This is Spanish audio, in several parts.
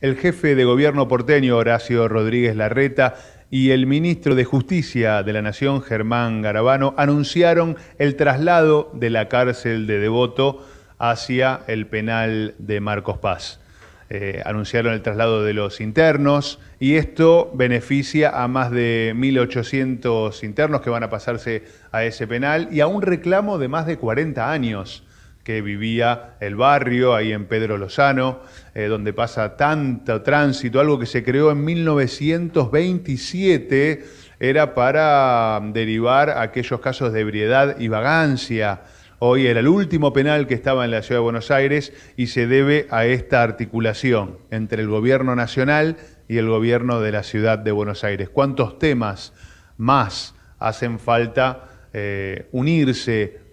El jefe de gobierno porteño Horacio Rodríguez Larreta y el ministro de Justicia de la Nación Germán Garabano anunciaron el traslado de la cárcel de Devoto hacia el penal de Marcos Paz. Eh, anunciaron el traslado de los internos y esto beneficia a más de 1.800 internos que van a pasarse a ese penal y a un reclamo de más de 40 años que vivía el barrio, ahí en Pedro Lozano, eh, donde pasa tanto tránsito, algo que se creó en 1927, era para derivar aquellos casos de ebriedad y vagancia. Hoy era el último penal que estaba en la Ciudad de Buenos Aires y se debe a esta articulación entre el gobierno nacional y el gobierno de la Ciudad de Buenos Aires. ¿Cuántos temas más hacen falta eh, unirse,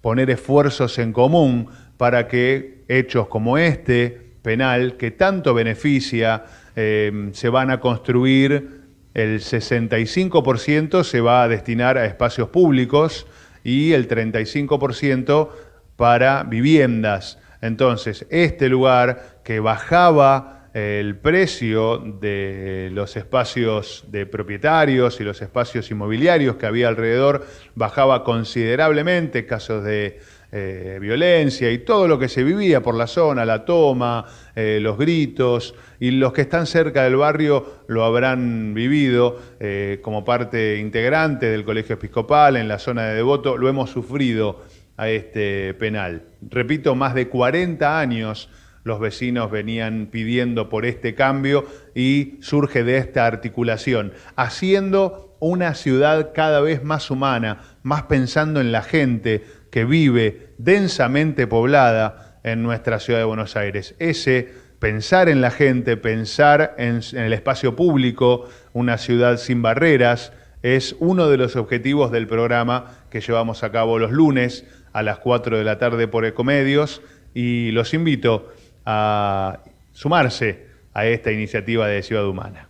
poner esfuerzos en común para que hechos como este, penal, que tanto beneficia, eh, se van a construir, el 65% se va a destinar a espacios públicos y el 35% para viviendas. Entonces, este lugar que bajaba el precio de los espacios de propietarios y los espacios inmobiliarios que había alrededor bajaba considerablemente, casos de eh, violencia y todo lo que se vivía por la zona, la toma, eh, los gritos, y los que están cerca del barrio lo habrán vivido eh, como parte integrante del Colegio Episcopal en la zona de Devoto, lo hemos sufrido a este penal. Repito, más de 40 años los vecinos venían pidiendo por este cambio y surge de esta articulación, haciendo una ciudad cada vez más humana, más pensando en la gente que vive densamente poblada en nuestra ciudad de Buenos Aires. Ese pensar en la gente, pensar en, el espacio público, una ciudad sin barreras, es uno de los objetivos del programa que llevamos a cabo los lunes a las 4 de la tarde por Ecomedios y los invito a sumarse a esta iniciativa de Ciudad Humana.